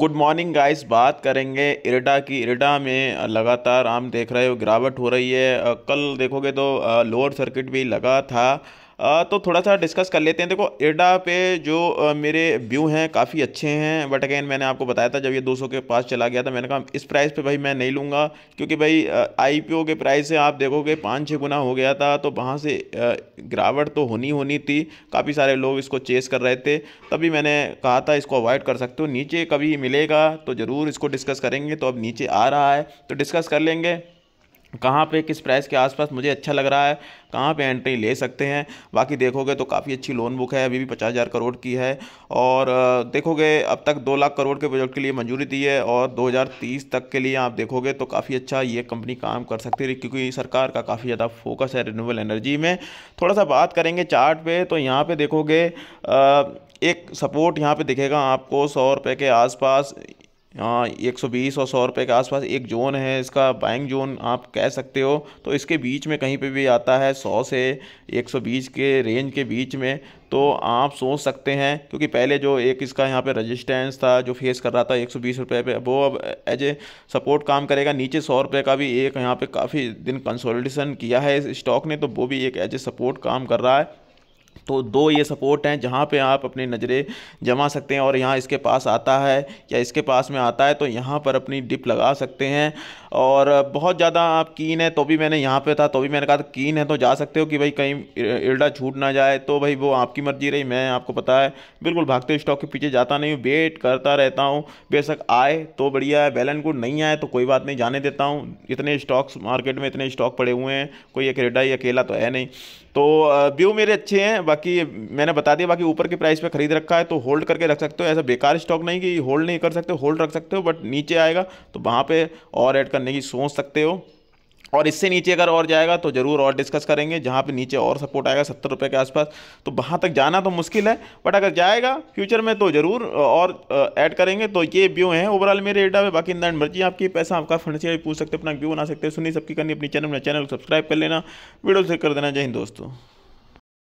good morning guys बात करेंगे IRDA की इरडा में लगातार आम देख रहे हो गिरावट हो रही है कल देखोगे तो लोअर सर्किट भी लगा था तो थोड़ा सा डिस्कस कर लेते हैं देखो एडा पे जो मेरे व्यू हैं काफ़ी अच्छे हैं बट अगेन मैंने आपको बताया था जब ये 200 के पास चला गया था मैंने कहा इस प्राइस पे भाई मैं नहीं लूँगा क्योंकि भाई आई के प्राइस से आप देखोगे पाँच छः गुना हो गया था तो वहाँ से गिरावट तो होनी होनी थी काफ़ी सारे लोग इसको चेस कर रहे थे तभी मैंने कहा था इसको अवॉइड कर सकते हो नीचे कभी मिलेगा तो ज़रूर इसको डिस्कस करेंगे तो अब नीचे आ रहा है तो डिस्कस कर लेंगे कहाँ पे किस प्राइस के आसपास मुझे अच्छा लग रहा है कहाँ पे एंट्री ले सकते हैं बाकी देखोगे तो काफ़ी अच्छी लोन बुक है अभी भी पचास हज़ार करोड़ की है और देखोगे अब तक दो लाख करोड़ के प्रोजेक्ट के लिए मंजूरी दी है और 2030 तक के लिए आप देखोगे तो काफ़ी अच्छा ये कंपनी काम कर सकती है क्योंकि सरकार का काफ़ी ज़्यादा फोकस है रिन्यूबल एनर्जी में थोड़ा सा बात करेंगे चार्ट पे, तो यहाँ पर देखोगे एक सपोर्ट यहाँ पर दिखेगा आपको सौ रुपये के आसपास हाँ एक सौ बीस और सौ रुपये के आसपास एक जोन है इसका बाइंग जोन आप कह सकते हो तो इसके बीच में कहीं पे भी आता है सौ से एक सौ बीस के रेंज के बीच में तो आप सोच सकते हैं क्योंकि पहले जो एक इसका यहाँ पे रजिस्टेंस था जो फेस कर रहा था एक सौ बीस रुपये पे वो अब एज ए सपोर्ट काम करेगा नीचे सौ रुपये का भी एक यहाँ पे काफ़ी दिन कंसोलिडेशन किया है इस स्टॉक ने तो वो भी एक एज ए सपोर्ट काम कर रहा है तो दो ये सपोर्ट हैं जहाँ पे आप अपनी नज़रें जमा सकते हैं और यहाँ इसके पास आता है या इसके पास में आता है तो यहाँ पर अपनी डिप लगा सकते हैं और बहुत ज़्यादा आप कीन है तो भी मैंने यहाँ पे था तो भी मैंने कहा था कीन है तो जा सकते हो कि भाई कहीं इर्डा छूट ना जाए तो भाई वो आपकी मर्जी रही मैं आपको पता है बिल्कुल भागते स्टॉक के पीछे जाता नहीं हूँ वेट करता रहता हूँ बेशक आए तो बढ़िया है बैलन गुड नहीं आए तो कोई बात नहीं जाने देता हूँ इतने स्टॉक्स मार्केट में इतने स्टॉक पड़े हुए हैं कोई अकेडा या अकेला तो है नहीं तो व्यू मेरे अच्छे हैं बाकी मैंने बता दिया बाकी ऊपर के प्राइस पे खरीद रखा है तो होल्ड करके रख सकते हो ऐसा बेकार स्टॉक नहीं कि होल्ड नहीं कर सकते होल्ड रख सकते हो बट नीचे आएगा तो वहाँ पे और ऐड करने की सोच सकते हो और इससे नीचे अगर और जाएगा तो ज़रूर और डिस्कस करेंगे जहाँ पे नीचे और सपोर्ट आएगा सत्तर रुपये के आसपास तो वहाँ तक जाना तो मुश्किल है बट अगर जाएगा फ्यूचर में तो ज़रूर और ऐड करेंगे तो ये व्यू हैं ओवरऑल मेरे डेटा में बाकी इंदा मर्जी आपकी पैसा आपका फंड से पूछ सकते अपना व्यू बना सकते हैं सुनी सबकी करनी अपनी चैनल में चैनल सब्सक्राइब कर लेना वीडियो शेयर कर देना जय हिंद दोस्तों